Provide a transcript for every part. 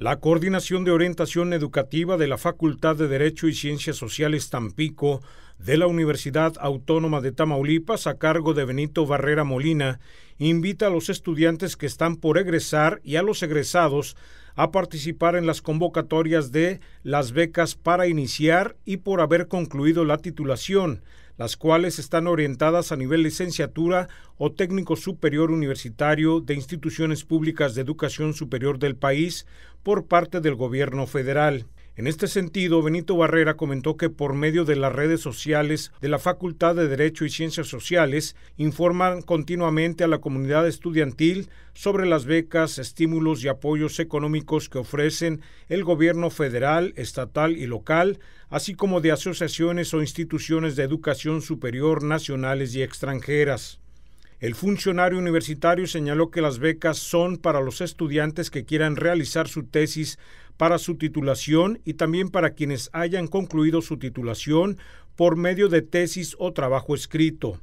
La Coordinación de Orientación Educativa de la Facultad de Derecho y Ciencias Sociales Tampico de la Universidad Autónoma de Tamaulipas a cargo de Benito Barrera Molina invita a los estudiantes que están por egresar y a los egresados a participar en las convocatorias de las becas para iniciar y por haber concluido la titulación, las cuales están orientadas a nivel licenciatura o técnico superior universitario de instituciones públicas de educación superior del país por parte del gobierno federal. En este sentido, Benito Barrera comentó que por medio de las redes sociales de la Facultad de Derecho y Ciencias Sociales informan continuamente a la comunidad estudiantil sobre las becas, estímulos y apoyos económicos que ofrecen el gobierno federal, estatal y local, así como de asociaciones o instituciones de educación superior nacionales y extranjeras. El funcionario universitario señaló que las becas son para los estudiantes que quieran realizar su tesis para su titulación y también para quienes hayan concluido su titulación por medio de tesis o trabajo escrito.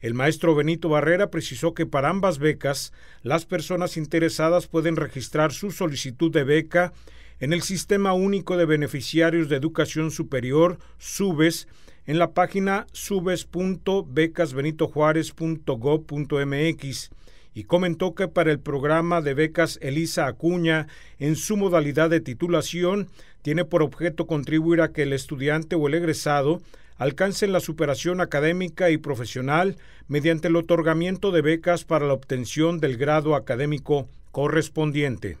El maestro Benito Barrera precisó que para ambas becas, las personas interesadas pueden registrar su solicitud de beca en el Sistema Único de Beneficiarios de Educación Superior, SUBES, en la página subes.becasbenitojuárez.gov.mx y comentó que para el programa de becas Elisa Acuña, en su modalidad de titulación, tiene por objeto contribuir a que el estudiante o el egresado alcancen la superación académica y profesional mediante el otorgamiento de becas para la obtención del grado académico correspondiente.